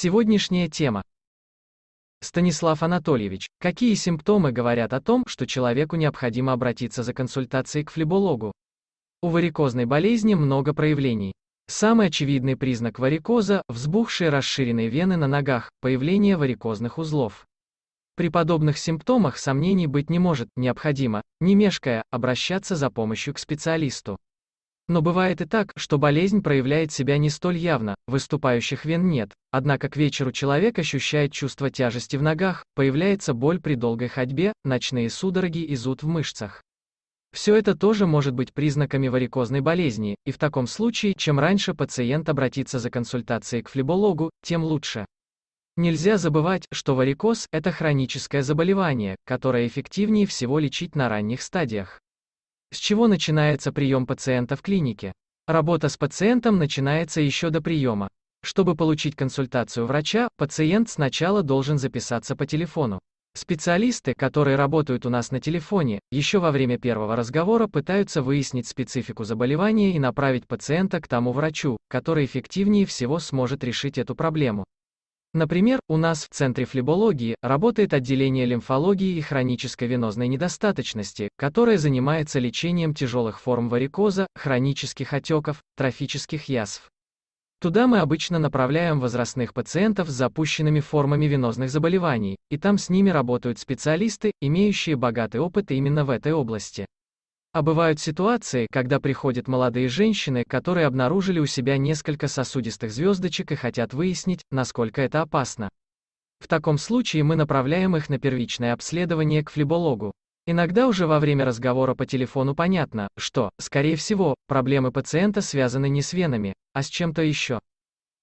Сегодняшняя тема. Станислав Анатольевич, какие симптомы говорят о том, что человеку необходимо обратиться за консультацией к флебологу? У варикозной болезни много проявлений. Самый очевидный признак варикоза – взбухшие расширенные вены на ногах, появление варикозных узлов. При подобных симптомах сомнений быть не может, необходимо, не мешкая, обращаться за помощью к специалисту. Но бывает и так, что болезнь проявляет себя не столь явно, выступающих вен нет, Однако к вечеру человек ощущает чувство тяжести в ногах, появляется боль при долгой ходьбе, ночные судороги и зуд в мышцах. Все это тоже может быть признаками варикозной болезни, и в таком случае, чем раньше пациент обратится за консультацией к флебологу, тем лучше. Нельзя забывать, что варикоз – это хроническое заболевание, которое эффективнее всего лечить на ранних стадиях. С чего начинается прием пациента в клинике? Работа с пациентом начинается еще до приема. Чтобы получить консультацию врача, пациент сначала должен записаться по телефону. Специалисты, которые работают у нас на телефоне, еще во время первого разговора пытаются выяснить специфику заболевания и направить пациента к тому врачу, который эффективнее всего сможет решить эту проблему. Например, у нас в Центре флебологии работает отделение лимфологии и хронической венозной недостаточности, которое занимается лечением тяжелых форм варикоза, хронических отеков, трофических язв. Туда мы обычно направляем возрастных пациентов с запущенными формами венозных заболеваний, и там с ними работают специалисты, имеющие богатый опыт именно в этой области. А бывают ситуации, когда приходят молодые женщины, которые обнаружили у себя несколько сосудистых звездочек и хотят выяснить, насколько это опасно. В таком случае мы направляем их на первичное обследование к флебологу. Иногда уже во время разговора по телефону понятно, что, скорее всего, проблемы пациента связаны не с венами, а с чем-то еще.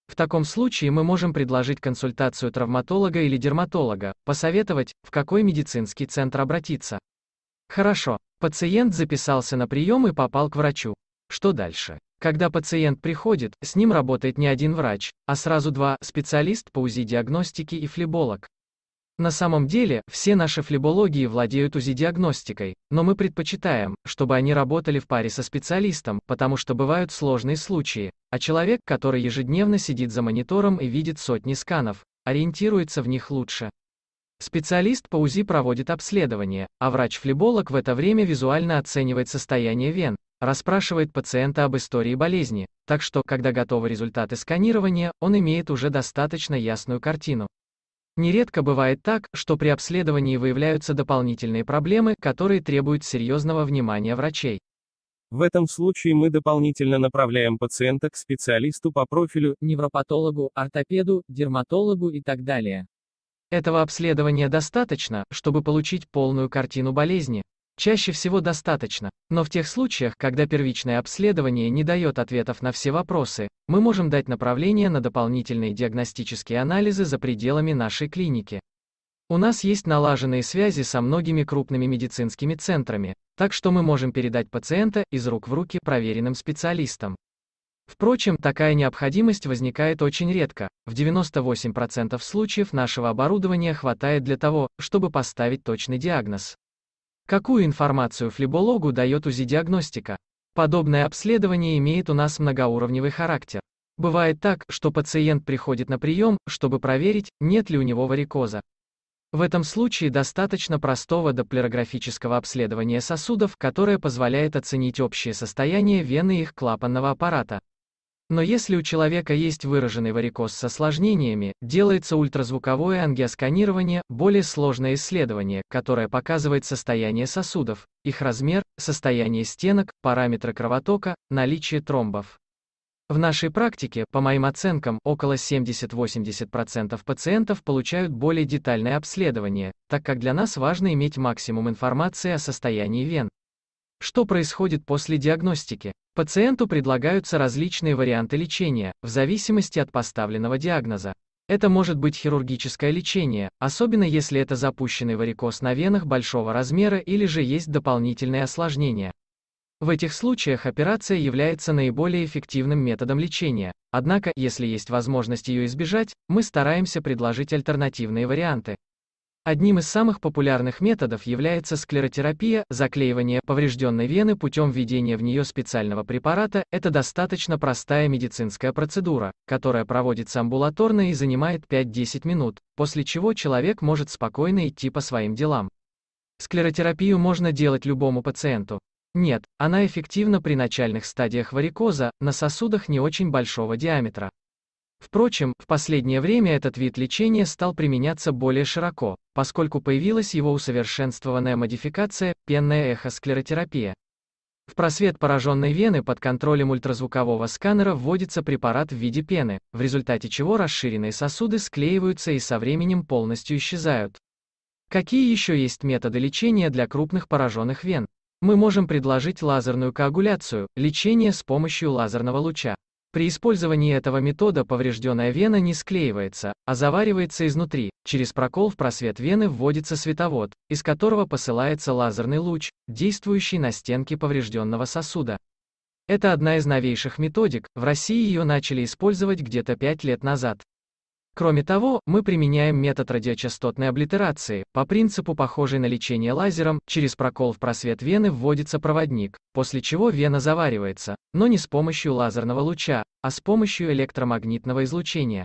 В таком случае мы можем предложить консультацию травматолога или дерматолога, посоветовать, в какой медицинский центр обратиться. Хорошо, пациент записался на прием и попал к врачу. Что дальше? Когда пациент приходит, с ним работает не один врач, а сразу два, специалист по узи диагностики и флеболог. На самом деле, все наши флебологии владеют УЗИ-диагностикой, но мы предпочитаем, чтобы они работали в паре со специалистом, потому что бывают сложные случаи, а человек, который ежедневно сидит за монитором и видит сотни сканов, ориентируется в них лучше. Специалист по УЗИ проводит обследование, а врач-флеболог в это время визуально оценивает состояние вен, расспрашивает пациента об истории болезни, так что, когда готовы результаты сканирования, он имеет уже достаточно ясную картину. Нередко бывает так, что при обследовании выявляются дополнительные проблемы, которые требуют серьезного внимания врачей. В этом случае мы дополнительно направляем пациента к специалисту по профилю, невропатологу, ортопеду, дерматологу и так далее. Этого обследования достаточно, чтобы получить полную картину болезни. Чаще всего достаточно, но в тех случаях, когда первичное обследование не дает ответов на все вопросы, мы можем дать направление на дополнительные диагностические анализы за пределами нашей клиники. У нас есть налаженные связи со многими крупными медицинскими центрами, так что мы можем передать пациента из рук в руки проверенным специалистам. Впрочем, такая необходимость возникает очень редко. В 98% случаев нашего оборудования хватает для того, чтобы поставить точный диагноз. Какую информацию флебологу дает УЗИ-диагностика? Подобное обследование имеет у нас многоуровневый характер. Бывает так, что пациент приходит на прием, чтобы проверить, нет ли у него варикоза. В этом случае достаточно простого доплерографического обследования сосудов, которое позволяет оценить общее состояние вены и их клапанного аппарата. Но если у человека есть выраженный варикоз с осложнениями, делается ультразвуковое ангиосканирование, более сложное исследование, которое показывает состояние сосудов, их размер, состояние стенок, параметры кровотока, наличие тромбов. В нашей практике, по моим оценкам, около 70-80% пациентов получают более детальное обследование, так как для нас важно иметь максимум информации о состоянии вен. Что происходит после диагностики? Пациенту предлагаются различные варианты лечения, в зависимости от поставленного диагноза. Это может быть хирургическое лечение, особенно если это запущенный варикоз на венах большого размера или же есть дополнительные осложнения. В этих случаях операция является наиболее эффективным методом лечения, однако, если есть возможность ее избежать, мы стараемся предложить альтернативные варианты. Одним из самых популярных методов является склеротерапия, заклеивание поврежденной вены путем введения в нее специального препарата. Это достаточно простая медицинская процедура, которая проводится амбулаторно и занимает 5-10 минут, после чего человек может спокойно идти по своим делам. Склеротерапию можно делать любому пациенту. Нет, она эффективна при начальных стадиях варикоза, на сосудах не очень большого диаметра. Впрочем, в последнее время этот вид лечения стал применяться более широко, поскольку появилась его усовершенствованная модификация – пенная эхосклеротерапия. В просвет пораженной вены под контролем ультразвукового сканера вводится препарат в виде пены, в результате чего расширенные сосуды склеиваются и со временем полностью исчезают. Какие еще есть методы лечения для крупных пораженных вен? Мы можем предложить лазерную коагуляцию, лечение с помощью лазерного луча. При использовании этого метода поврежденная вена не склеивается, а заваривается изнутри. Через прокол в просвет вены вводится световод, из которого посылается лазерный луч, действующий на стенки поврежденного сосуда. Это одна из новейших методик, в России ее начали использовать где-то 5 лет назад. Кроме того, мы применяем метод радиочастотной облитерации, по принципу похожий на лечение лазером, через прокол в просвет вены вводится проводник, после чего вена заваривается, но не с помощью лазерного луча, а с помощью электромагнитного излучения.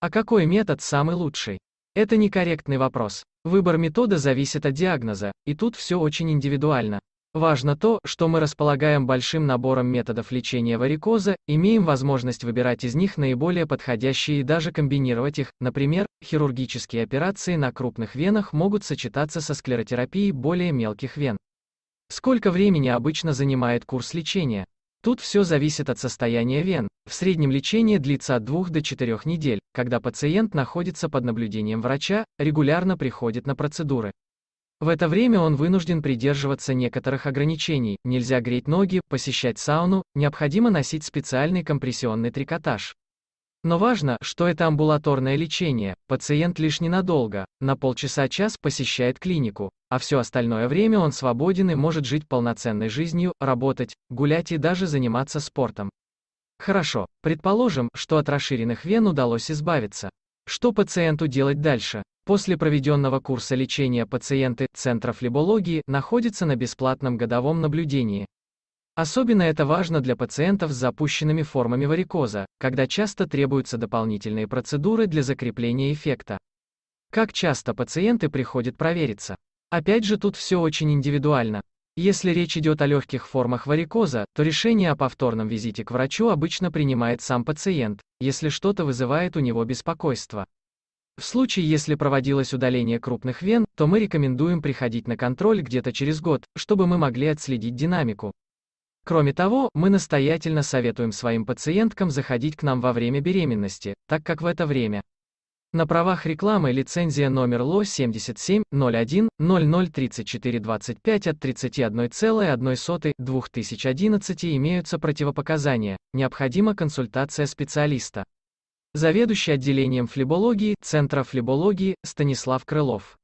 А какой метод самый лучший? Это некорректный вопрос. Выбор метода зависит от диагноза, и тут все очень индивидуально. Важно то, что мы располагаем большим набором методов лечения варикоза, имеем возможность выбирать из них наиболее подходящие и даже комбинировать их. Например, хирургические операции на крупных венах могут сочетаться со склеротерапией более мелких вен. Сколько времени обычно занимает курс лечения? Тут все зависит от состояния вен. В среднем лечение длится от 2 до 4 недель, когда пациент находится под наблюдением врача, регулярно приходит на процедуры. В это время он вынужден придерживаться некоторых ограничений, нельзя греть ноги, посещать сауну, необходимо носить специальный компрессионный трикотаж. Но важно, что это амбулаторное лечение, пациент лишь ненадолго, на полчаса-час посещает клинику, а все остальное время он свободен и может жить полноценной жизнью, работать, гулять и даже заниматься спортом. Хорошо, предположим, что от расширенных вен удалось избавиться. Что пациенту делать дальше? После проведенного курса лечения пациенты Центра флебологии находятся на бесплатном годовом наблюдении. Особенно это важно для пациентов с запущенными формами варикоза, когда часто требуются дополнительные процедуры для закрепления эффекта. Как часто пациенты приходят провериться? Опять же тут все очень индивидуально. Если речь идет о легких формах варикоза, то решение о повторном визите к врачу обычно принимает сам пациент, если что-то вызывает у него беспокойство. В случае, если проводилось удаление крупных вен, то мы рекомендуем приходить на контроль где-то через год, чтобы мы могли отследить динамику. Кроме того, мы настоятельно советуем своим пациенткам заходить к нам во время беременности, так как в это время на правах рекламы лицензия номер ЛО 77-01-003425 от 31,01-2011 имеются противопоказания, необходима консультация специалиста. Заведующий отделением флебологии Центра флебологии Станислав Крылов.